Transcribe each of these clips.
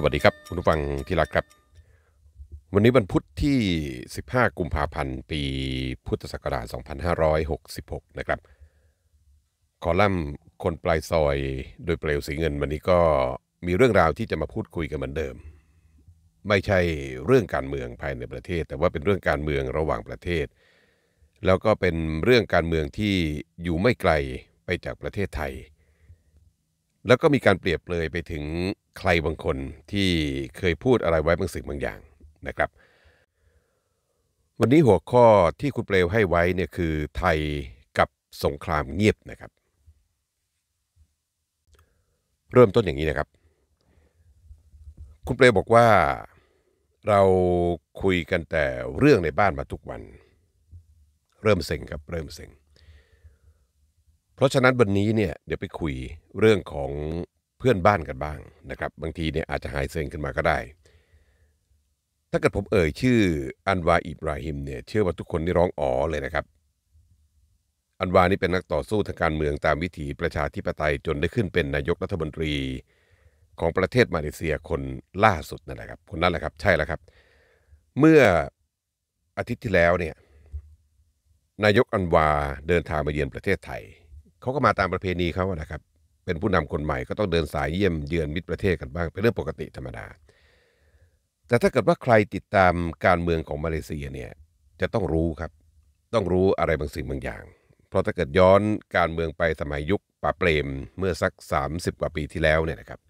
สวัสดีครับ คุณผู้ฟังที่รักครับ วันนี้วันพุทธที่ 15 กุมภาพันธ์ปีพุทธศักราช2566นะครับคอลัมน์คนปลายซอยโดยเปลวสีเงิน วันนี้ก็มีเรื่องราวที่จะมาพูดคุยกันเหมือนเดิม ไม่ใช่เรื่องการเมืองภายในประเทศ แต่ว่าเป็นเรื่องการเมืองระหว่างประเทศ แล้วก็เป็นเรื่องการเมืองที่อยู่ไม่ไกลไปจากประเทศไทยแล้วก็มีการเปรียบเลยไปถึงใครบางคนที่เคยพูดอะไรไว้บางสิ่งบางอย่างนะครับ วันนี้หัวข้อที่คุณเปลวให้ไว้เนี่ยคือไทยกับสงครามเงียบนะครับ เริ่มต้นอย่างนี้นะครับ คุณเปลวบอกว่าเราคุยกันแต่เรื่องในบ้านมาทุกวัน เริ่มเซ็งครับเริ่มเซ็งเพราะฉะนั้นวันนี้เนี่ยเดี๋ยวไปคุยเรื่องของเพื่อนบ้านกันบ้างนะครับ บางทีเนี่ยอาจจะหายเซ็งขึ้นมาก็ได้ ถ้าเกิดผมเอ่ยชื่ออันวา อิบราฮิมเนี่ยเชื่อว่าทุกคนนี่ร้องอ๋อเลยนะครับ อันวานี่เป็นนักต่อสู้ทางการเมืองตามวิถีประชาธิปไตยจนได้ขึ้นเป็นนายกรัฐมนตรีของประเทศมาเลเซียคนล่าสุดนั่นแหละครับคนนั้นแหละครับใช่แล้วครับ เมื่ออาทิตย์ที่แล้วเนี่ยนายกอันวาเดินทางมาเยือนประเทศไทยเขาก็มาตามประเพณีเขานะครับเป็นผู้นำคนใหม่ก็ต้องเดินสายเยี่ยมเยือนมิตรประเทศกันบ้างเป็นเรื่องปกติธรรมดา แต่ถ้าเกิดว่าใครติดตามการเมืองของมาเลเซียเนี่ยจะต้องรู้ครับต้องรู้อะไรบางสิ่ง บางอย่าง เพราะถ้าเกิดย้อนการเมืองไปสมัยยุคป่าเปรมเมื่อสัก 30กว่าปีที่แล้วเนี่ยนะครับ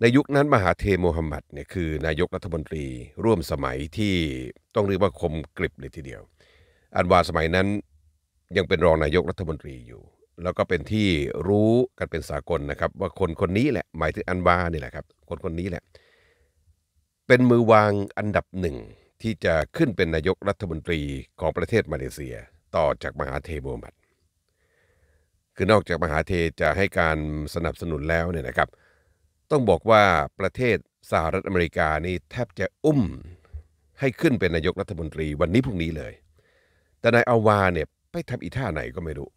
ในยุคนั้นมหาเทโมฮัมหมัดเนี่ยคือ นายกรัฐมนตรีร่วมสมัยที่ต้องเรียกว่าคมกริบเลยทีเดียว อันวาสมัยนั้นยังเป็นรองนายกรัฐมนตรีอยู่ แล้วก็เป็นที่รู้กันเป็นสากลนะครับ ว่าคนคนนี้แหละหมายถึงอันวานี่แหละครับคนคนนี้แหละเป็นมือวางอันดับหนึ่ง ที่จะขึ้นเป็นนายกรัฐมนตรีของประเทศมาเลเซียต่อจากมหาเทโบมัดคือนอกจากมหาเทจะให้การสนับสนุนแล้วเนี่ยนะครับ ต้องบอกว่าประเทศสหรัฐอเมริกานี่แทบจะอุ้มให้ขึ้นเป็นนายกรัฐมนตรีวันนี้พรุ่งนี้เลย แต่นายอาวาเนี่ยทำอีท่าไหนก็ไม่รู้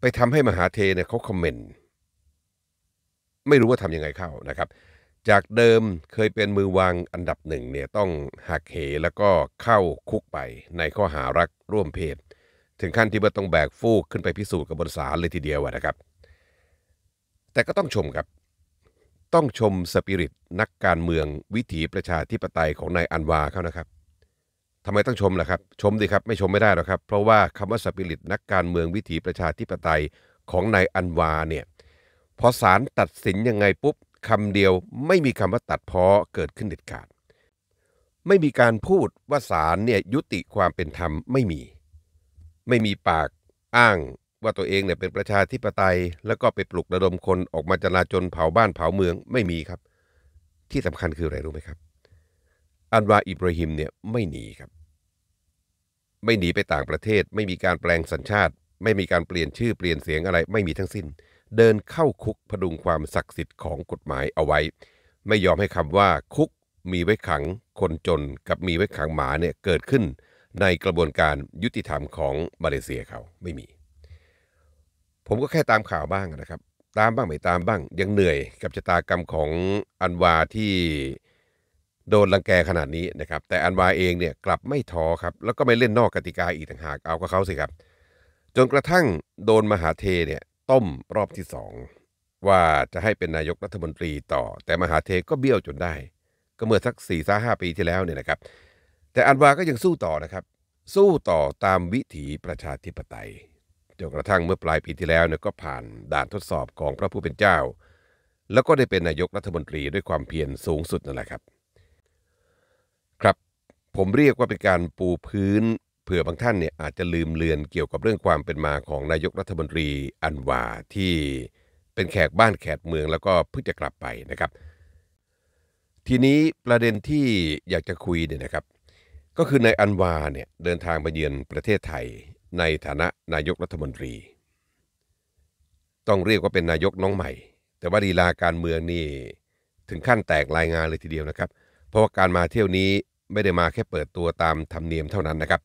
ไปทำให้มหาเทเนี่ยเขาคอมเมนต์ ไม่รู้ว่าทำยังไงเข้านะครับ จากเดิมเคยเป็นมือวางอันดับหนึ่งเนี่ยต้องหักเห แล้วก็เข้าคุกไปในข้อหารักร่วมเพศ ถึงขั้นที่ว่าต้องแบกฟูกขึ้นไปพิสูจน์กับบนศาลเลยทีเดียวนะครับ แต่ก็ต้องชมครับ ต้องชมสปิริตนักการเมืองวิถีประชาธิปไตยของนายอันวาเขานะครับทำไมต้องชมล่ะครับชมดีครับไม่ชมไม่ได้หรอกครับเพราะว่าคำว่าสปิริตนักการเมืองวิถีประชาธิปไตยของนายอันวาเนี่ยพอศาลตัดสินยังไงปุ๊บคำเดียวไม่มีคำว่าตัดพ้อเกิดขึ้นเด็ดขาดไม่มีการพูดว่าศาลเนี่ยยุติความเป็นธรรมไม่มี ไม่มีปากอ้างว่าตัวเองเนี่ยเป็นประชาธิปไตย แล้วก็ไปปลุกระดมคนออกมาจลาจลเผาบ้านเผาเมืองไม่มีครับ ที่สำคัญคืออะไรรู้ไหมครับอันวาอิบราฮิมเนี่ยไม่หนีครับ ไม่หนีไปต่างประเทศไม่มีการแปลงสัญชาติ ไม่มีการเปลี่ยนชื่อเปลี่ยนเสียงอะไรไม่มีทั้งสิ้น เดินเข้าคุกพดุงความศักดิ์สิทธิ์ของกฎหมายเอาไว้ ไม่ยอมให้คำว่าคุกมีไว้ขังคนจน กับมีไว้ขังหมาเนี่ยเกิดขึ้นในกระบวนการยุติธรรมของมาเลเซียเขาไม่มี ผมก็แค่ตามข่าวบ้างนะครับ ตามบ้างไม่ตามบ้างยังเหนื่อยกับชะตากรรมของอันวาที่โดนลังแกขนาดนี้นะครับ แต่อันวาเองเนี่ยกลับไม่ท้อครับ แล้วก็ไม่เล่นนอกกติกาอีกต่างหากเอาก็เขาสิครับ จนกระทั่งโดนมหาเทเนี่ยต้มรอบที่สองว่าจะให้เป็นนายกรัฐมนตรีต่อ แต่มหาเทก็เบี้ยวจนได้ ก็เมื่อสัก4ี่ห้าปีที่แล้วเนี่ยนะครับ แต่อันวาก็ยังสู้ต่อนะครับ สู้ต่อตามวิถีประชาธิปไตย จนกระทั่งเมื่อปลายปีที่แล้วเนี่ย ก็ผ่านด่านทดสอบของพระผู้เป็นเจ้า แล้วก็ได้เป็นนายกรัฐมนตรีด้วยความเพียรสูงสุดนั่นแหละครับผมเรียกว่าเป็นการปูพื้นเผื่อบางท่านเนี่ยอาจจะลืมเลือนเกี่ยวกับเรื่องความเป็นมาของนายกรัฐมนตรี อันวาที่เป็นแขกบ้านแขกเมืองแล้วก็เพิ่งจะกลับไปนะครับ ทีนี้ประเด็นที่อยากจะคุยเนี่ยนะครับ ก็คือนายอันวาเนี่ยเดินทางมาเยือนประเทศไทยในฐานะนายกรัฐมนตรี ต้องเรียกว่าเป็นนายกน้องใหม่ แต่ว่าดีลาการเมืองนี่ถึงขั้นแตกรายงานเลยทีเดียวนะครับ เพราะว่าการมาเที่ยวนี้ไม่ได้มาแค่เปิดตัวตามธรรมเนียมเท่านั้นนะครับ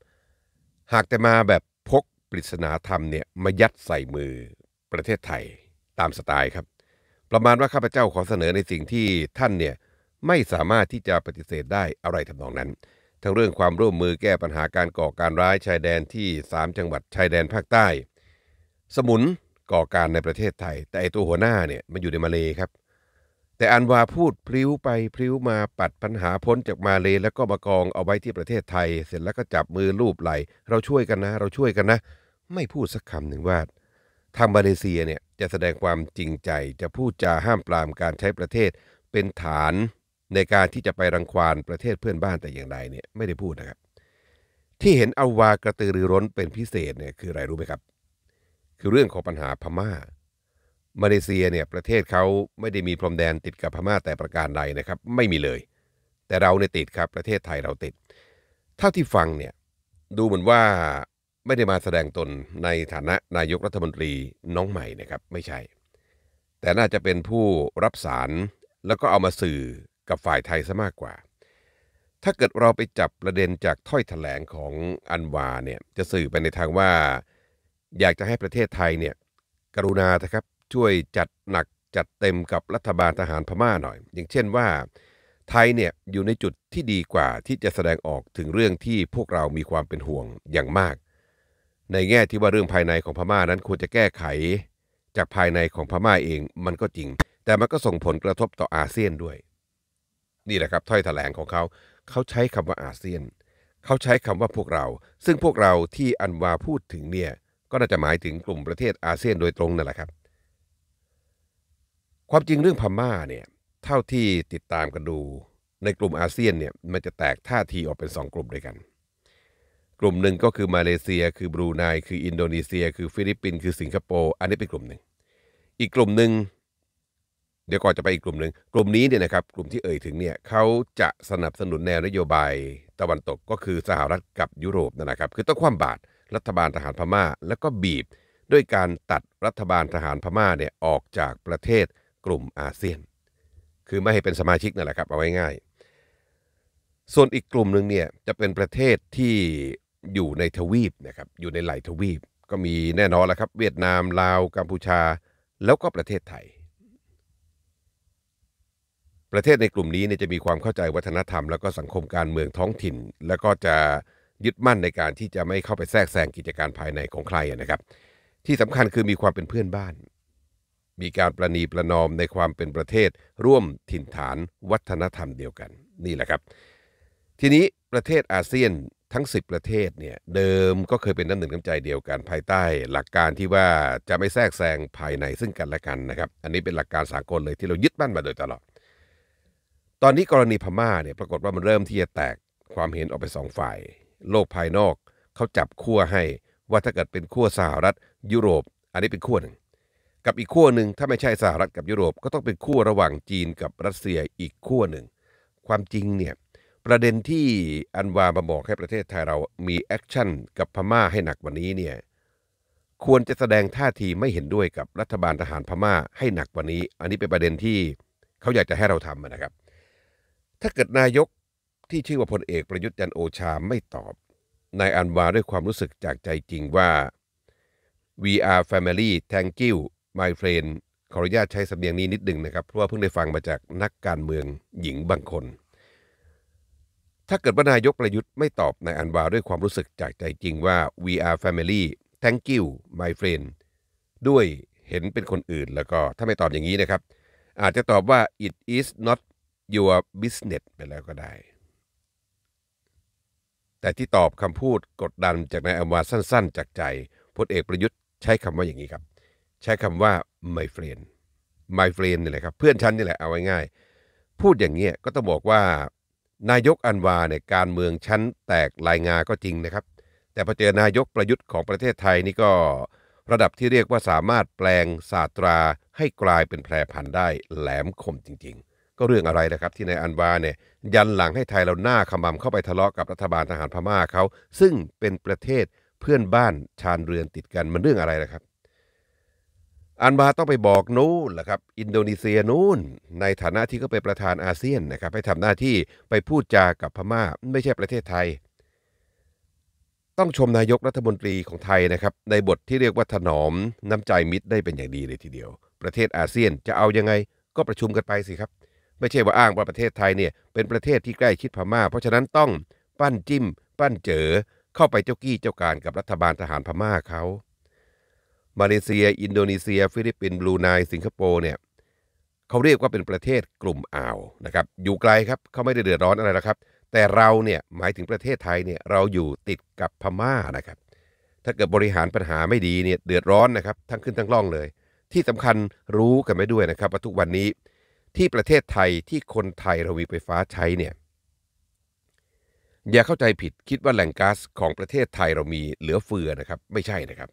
หากแต่มาแบบพกปริศนาธรรมเนี่ยมายัดใส่มือประเทศไทยตามสไตล์ครับ ประมาณว่าข้าพเจ้าขอเสนอในสิ่งที่ท่านเนี่ยไม่สามารถที่จะปฏิเสธได้อะไรทานองนั้นทั้งเรื่องความร่วมมือแก้ปัญหาการก่อการร้ายชายแดนที่ 3 จังหวัดชายแดนภาคใต้ สมุนก่อการในประเทศไทย แต่ไอตัวหัวหน้าเนี่ยมันอยู่ในมาเลยครับแต่อันวาพูดพลิ้วไปพลิ้วมาปัดปัญหาพ้นจากมาเล แล้วก็มากอง เอาไว้ที่ประเทศไทย เสร็จแล้วก็จับมือลูบไหลเราช่วยกันนะเราช่วยกันนะ ไม่พูดสักคำหนึ่งว่า ทางมาเลเซียเนี่ยจะแสดงความจริงใจจะพูดจาห้ามปรามการใช้ประเทศเป็นฐานในการที่จะไปรังควานประเทศเพื่อนบ้านแต่อย่างใดเนี่ยไม่ได้พูดนะครับ ที่เห็นอาวากระตือรือร้นเป็นพิเศษเนี่ยคืออะไรรู้ไหมครับ คือเรื่องของปัญหาพมา่ามาเลเซียเนี่ยประเทศเขาไม่ได้มีพรมแดนติดกับพม่าแต่ประการใดนะครับ ไม่มีเลย แต่เราเนี่ยติดครับประเทศไทยเราติดเท่าที่ฟังเนี่ยดูเหมือนว่าไม่ได้มาแสดงตนในฐานะนายกรัฐมนตรีน้องใหม่นะครับไม่ใช่ แต่น่าจะเป็นผู้รับสารแล้วก็เอามาสื่อกับฝ่ายไทยซะมากกว่า ถ้าเกิดเราไปจับประเด็นจากถ้อยถแถลงของอันวาเนี่ยจะสื่อไปในทางว่า อยากจะให้ประเทศไทยเนี่ยกรุณาอะครับช่วยจัดหนักจัดเต็มกับรัฐบาลทหารพม่าหน่อย อย่างเช่นว่า ไทยเนี่ยอยู่ในจุดที่ดีกว่าที่จะแสดงออกถึงเรื่องที่พวกเรามีความเป็นห่วงอย่างมาก ในแง่ที่ว่าเรื่องภายในของพม่านั้นควรจะแก้ไข จากภายในของพม่าเองมันก็จริง แต่มันก็ส่งผลกระทบต่ออาเซียนด้วย นี่แหละครับ ถ้อยแถลงของเขา เขาใช้คำว่าอาเซียน เขาใช้คำว่าพวกเรา ซึ่งพวกเราที่อันวาพูดถึงเนี่ยก็น่าจะหมายถึงกลุ่มประเทศอาเซียน โดยตรงนั่นแหละครับความจริง เรื่องพม่าเนี่ยเท่าที่ติดตามกันดูในกลุ่มอาเซียนเนี่ยมันจะแตกท่าทีออกเป็น 2 กลุ่มด้วยกัน กลุ่มหนึ่งก็คือมาเลเซีย คือบรูไนคืออินโดนีเซีย คือ ฟิลิปปินส์คือสิงคโปร์อันนี้เป็นกลุ่มหนึ่งอีกกลุ่มหนึ่งเดี๋ยวก่อนจะไปอีกกลุ่มหนึ่งกลุ่มนี้เนี่ยนะครับกลุ่มที่เอ่ยถึงเนี่ยเขาจะสนับสนุนแนวนโยบายตะวันตกก็คือสหรัฐกับยุโรปนะครับคือต้องคว่ำบาตรรัฐบาลทหารพม่าแล้วก็บีบด้วยการตัดรัฐบาลทหารพม่าเนี่ยออกจากประเทศลุ่มอาเซียน คือไม่ให้เป็นสมาชิกนั่นแหละครับเอาไว้ง่ายส่วนอีกกลุ่มหนึ่งเนี่ยจะเป็นประเทศที่อยู่ในทวีปนะครับอยู่ในหลายทวีปก็มีแน่นอนแล้วครับเวียดนามลาวกัมพูชา แล้วก็ประเทศไทย ประเทศในกลุ่มนี้เนี่ยจะมีความเข้าใจวัฒนธรรมแล้วก็สังคมการเมืองท้องถิ่น แล้วก็จะยึดมั่นในการที่จะไม่เข้าไปแทรกแซงกิจการภายในของใครนะครับ ที่สำคัญคือมีความเป็นเพื่อนบ้านมีการประนีประนอมในความเป็นประเทศร่วมถิ่นฐานวัฒนธรรมเดียวกันนี่แหละครับ ทีนี้ประเทศอาเซียนทั้ง 10 ประเทศเนี่ยเดิมก็เคยเป็นน้ำหนึ่งน้ำใจเดียวกัน ภายใต้หลักการที่ว่าจะไม่แทรกแซงภายในซึ่งกันและกันนะครับอันนี้เป็นหลักการสากลเลยที่เรายึดมั่นมาโดยตลอด ตอนนี้กรณีพม่าเนี่ยปรากฏว่ามันเริ่มที่จะแตกความเห็นออกไปสองฝ่าย โลกภายนอกเขาจับขั้วให้ว่าถ้าเกิดเป็นขั้วสหรัฐยุโรป อันนี้เป็นขั้วหนึ่งกับอีกขั้วหนึ่งถ้าไม่ใช่สหรัฐกับยุโรปก็ต้องเป็นขั้วระหว่างจีนกับรัสเซียอีกขั้วหนึ่ง ความจริงเนี่ยประเด็นที่อันวามาบอกให้ประเทศไทยเรามีแอคชั่นกับพม่าให้หนักวันนี้เนี่ยควรจะแสดงท่าทีไม่เห็นด้วยกับรัฐบาลทหารพม่าให้หนักวันนี้ อันนี้เป็นประเด็นที่เขาอยากจะให้เราทำนะครับ ถ้าเกิดนายกที่ชื่อว่าพลเอกประยุทธ์จันโอชาไม่ตอบนายอันวาด้วยความรู้สึกจากใจจริงว่า we are family thank you My Friend ขออนุญาตใช้สำเนียงนี้นิดหนึ่งนะครับ เพราะว่าเพิ่งได้ฟังมาจากนักการเมืองหญิงบางคน ถ้าเกิดว่านายกประยุทธ์ไม่ตอบนายอันวาด้วยความรู้สึกจากใจจริงว่า we are family thank you my friend ด้วยเห็นเป็นคนอื่นแล้วก็ถ้าไม่ตอบอย่างนี้นะครับ อาจจะตอบว่า it is not your business ไปแล้วก็ได้ แต่ที่ตอบคำพูดกดดันจากนายอันวาสั้นๆ จากใจ พลเอกประยุทธ์ ใช้คำว่าอย่างนี้ครับใช้คำว่า my friend my friend นี่แหละครับ เพื่อนฉันนี่แหละเอาไว้ง่าย พูดอย่างเงี้ยก็ต้องบอกว่า นายกอันวาเนี่ยการเมืองชั้นแตกลายงา ก็จริงนะครับ แต่พอเจอนายกประยุทธ์ของประเทศไทยนี่ก็ ระดับที่เรียกว่าสามารถแปลงศาสตราให้กลายเป็นแพรพันได้แหลมคมจริงๆ ก็เรื่องอะไรนะครับ ที่นายอันวาเนี่ยยันหลังให้ไทยเราหน้าขมำเข้าไปทะเลาะกับรัฐบาลทหารพม่าเขาซึ่งเป็นประเทศเพื่อนบ้านชานเรือนติดกันมันเรื่องอะไรนะครับอันบาต้องไปบอก นู้นแหละครับอินโดนีเซียนู้นในฐานะที่ก็เป็นประธานอาเซียนนะครับ ให้ทำหน้าที่ไปพูดจากับพม่าไม่ใช่ประเทศไทย ต้องชมนายกรัฐมนตรีของไทยนะครับในบทที่เรียกว่าถนอมน้ำใจมิตรได้เป็นอย่างดีเลยทีเดียว ประเทศอาเซียนจะเอายังไง ก็ประชุมกันไปสิครับ ไม่ใช่ว่าอ้างว่าประเทศไทยเนี่ยเป็นประเทศที่ใกล้ชิดพม่า เพราะฉะนั้นต้องปั้นจิ้ม ปั้นเจอเข้าไปเจ้ากี้เจ้าการกับรัฐบาลทหารพม่าเขามาเลเซีย อินโดนีเซีย ฟิลิปปินส์บรูไน สิงคโปร์ เนี่ยเขาเรียกว่าเป็นประเทศกลุ่มอ่าวนะครับ อยู่ไกลครับเขาไม่ได้เดือดร้อนอะไรนะครับ แต่เราเนี่ย หมายถึงประเทศไทยเนี่ย เราอยู่ติดกับพม่านะครับ ถ้าเกิดบริหารปัญหาไม่ดีเนี่ย เดือดร้อนนะครับ ทั้งขึ้นทั้งล่องเลย ที่สำคัญรู้กันไม่ด้วยนะครับว่าทุกวันนี้ที่ประเทศไทยที่คนไทยเรามีไฟฟ้าใช้เนี่ย อย่าเข้าใจผิดคิดว่าแหล่งก๊าซของประเทศไทยเรามีเหลือเฟือนะครับ ไม่ใช่นะครับ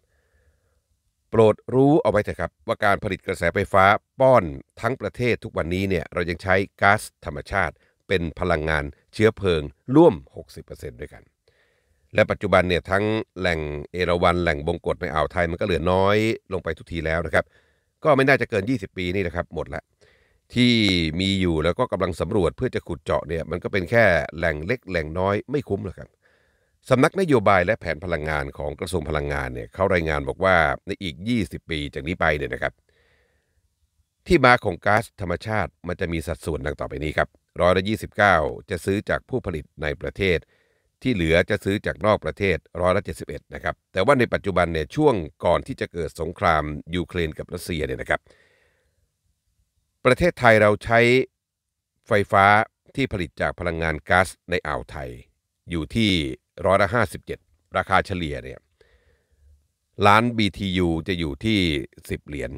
รดรู้เอาไว้เถอะครับว่าการผลิตกระแสไฟฟ้าป้อนทั้งประเทศทุกวันนี้เนี่ยเรายังใช้ก๊าซธรรมชาติเป็นพลังงานเชื้อเพลิงร่วม 60%ด้วยกัน และปัจจุบันเนี่ยทั้งแหล่งเอราวันแหล่งบงกฎในอ่าวไทยมันก็เหลือน้อยลงไปทุกทีแล้วนะครับ ก็ไม่น่าจะเกิน 20 ปีนี่นะครับ หมดละที่มีอยู่แล้วก็กำลังสำรวจเพื่อจะขุดเจาะเนี่ยมันก็เป็นแค่แหล่งเล็กแหล่งน้อยไม่คุ้มหรอกครับสำนักนโยบายและแผนพลังงานของกระทรวงพลังงานเนี่ยเขารายงานบอกว่าในอีก 20 ปีจากนี้ไปเนี่ยนะครับ ที่มาของก๊าซธรรมชาติ มันจะมีสัดส่วนดังต่อไปนี้ครับร้อยละยีจะซื้อจากผู้ผลิตในประเทศ ที่เหลือจะซื้อจากนอกประเทศร้อยละเนะครับแต่ว่าในปัจจุบันเนี่ยช่วงก่อนที่จะเกิดสงคราม ยูเครนกับรัสเซียเนี่ยนะครับ ประเทศไทยเราใช้ไฟฟ้าที่ผลิตจากพลังงานก๊าซในอ่าวไทยอยู่ที่ร้อยละห้าสิบเจ็ดราคาเฉลี่ยเนี่ยล้าน BTU จะอยู่ที่สิบเหรียญ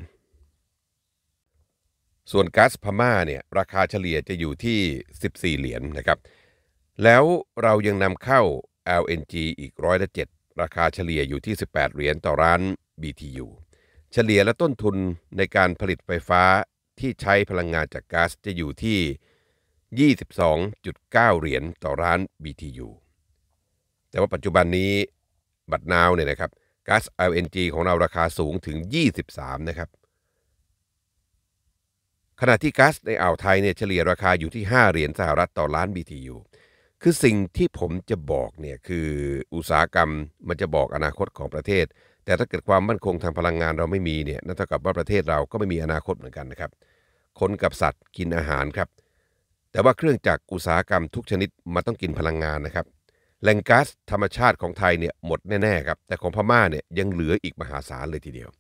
ส่วนก๊าซพม่าเนี่ย ราคาเฉลี่ยจะอยู่ที่สสิบี่เหรียญนะครับ แล้วเรายังนำเข้า LNG อีกร้อยละเจ็ดราคาเฉลี่ยอยู่ที่สิบแปดเหรียญต่อร้าน BTU เฉลี่ยและต้นทุนในการผลิตไฟฟ้าที่ใช้พลังงานจากก๊าซจะอยู่ที่ 22.9 เหรียญต่อร้าน BTU แต่ว่าปัจจุบันนี้บัตรนาวเนี่ยนะครับก๊าซ LNG ของเราราคาสูงถึง 23 นะครับ ขณะที่ก๊าซในอ่าวไทยเนี่ยเฉลี่ยราคาอยู่ที่ 5 เหรียญสหรัฐต่อล้าน BTU คือสิ่งที่ผมจะบอกเนี่ยคืออุตสาหกรรมมันจะบอกอนาคตของประเทศ แต่ถ้าเกิดความมั่นคงทางพลังงานเราไม่มีเนี่ยนั่นเท่ากับว่าประเทศเราก็ไม่มีอนาคตเหมือนกันนะครับคนกับสัตว์กินอาหารครับ แต่ว่าเครื่องจักรอุตสาหกรรมทุกชนิดมันต้องกินพลังงานนะครับแหล่งก๊าซธรรมชาติของไทยเนี่ยหมดแน่ๆครับแต่ของพม่าเนี่ยยังเหลืออีกมหาศาลเลยทีเดียว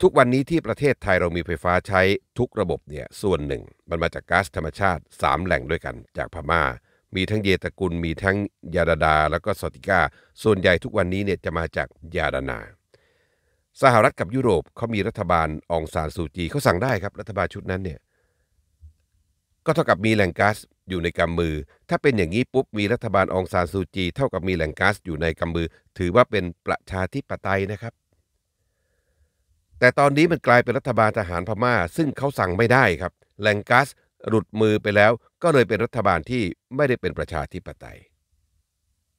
ทุกวันนี้ที่ประเทศไทยเรามีไฟฟ้าใช้ทุกระบบเนี่ยส่วนหนึ่งมันมาจากก๊าซธรรมชาติ 3 แหล่งด้วยกันจากพมา่า มีทั้งเยตะกุลมีทั้งยาดาดาแล้วก็สติก้าส่วนใหญ่ทุกวันนี้เนี่ยจะมาจากยาดานา สหรัฐกับยุโรปเขามีรัฐบาลองซานสูจีเขาสั่งได้ครับรัฐบาลชุดนั้นเนี่ยเก็เท่ากับมีแหล่งก๊าซอยู่ในกำมือ ถ้าเป็นอย่างนี้ปุ๊บมีรัฐบาลองซานซูจีเท่ากับมีแหล่งก๊าซอยู่ในกำมือถือว่าเป็นประชาธิปไตยนะครับ แต่ตอนนี้มันกลายเป็นรัฐบาลทหารพมา่า ซึ่งเขาสั่งไม่ได้ครับ แหล่งก๊าซหลุดมือไปแล้วก็เลยเป็นรัฐบาลที่ไม่ได้เป็นประชาธิปไตย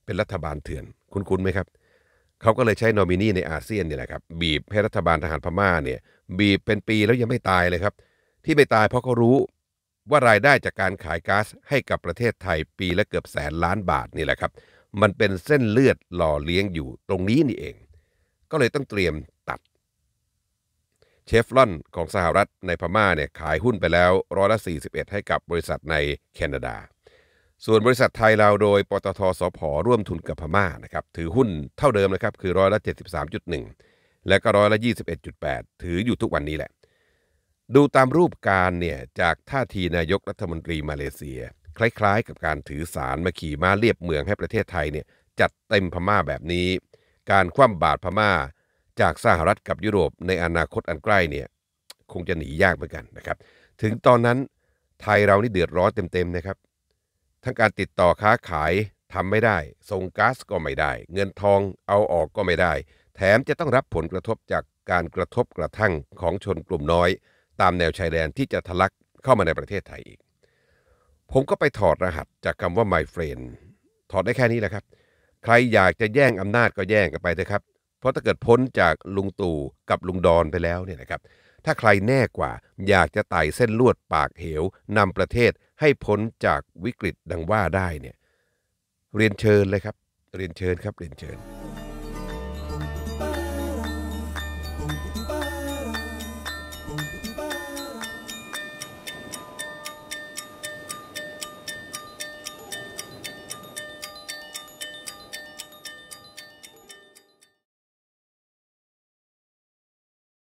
เป็นรัฐบาลเถื่อนคุ้นๆไหมครับเขาก็เลยใช้นอมินีในอาเซียนนี่แหละครับบีบให้รัฐบาลทหารพม่าเนี่ยบีบเป็นปีแล้วยังไม่ตายเลยครับ ที่ไม่ตายเพราะเขารู้ว่ารายได้จากการขายก๊าซให้กับประเทศไทยปีละเกือบแสนล้านบาทนี่แหละครับ มันเป็นเส้นเลือดหล่อเลี้ยงอยู่ตรงนี้นี่เอง ก็เลยต้องเตรียมตัด เชฟรอนของสหรัฐในพม่าเนี่ยขายหุ้นไปแล้วร้อยละ 41 ให้กับบริษัทในแคนาดา ส่วนบริษัทไทยเราโดยปตทสพร่วมทุนกับพม่านะครับถือหุ้นเท่าเดิมนะครับคือร้อยละ 73.1 และก็ร้อยละ 21.8 ถืออยู่ทุกวันนี้แหละดูตามรูปการเนี่ยจากท่าทีนายกรัฐมนตรีมาเลเซีย คล้ายๆ กับการถือสารมาขี่ม้าเรียบเมืองให้ประเทศไทยเนี่ยจัดเต็มพม่าแบบนี้ การคว่ำบาตรพม่าจากสหรัฐกับยุโรปในอนาคตอันใกล้เนี่ยคงจะหนียากเหมือนกันนะครับ ถึงตอนนั้นไทยเรานี่เดือดร้อนเต็มๆนะครับ ทั้งการติดต่อค้าขายทำไม่ได้ส่งก๊าซก็ไม่ได้เงินทองเอาออกก็ไม่ได้ แถมจะต้องรับผลกระทบจากการกระทบกระทั่งของชนกลุ่มน้อยตามแนวชายแดนที่จะทะลักเข้ามาในประเทศไทยอีก ผมก็ไปถอดรหัสจากคำว่า my friend ถอดได้แค่นี้แหละครับ ใครอยากจะแย่งอำนาจก็แย่งกันไปเถอะครับ เพราะถ้าเกิดพ้นจากลุงตู่กับลุงดอนไปแล้วเนี่ยนะครับ ถ้าใครแน่กว่า อยากจะไต่เส้นลวดปากเหว นำประเทศให้พ้นจากวิกฤตดังว่าได้เนี่ย เรียนเชิญเลยครับ เรียนเชิญครับ เรียนเชิญ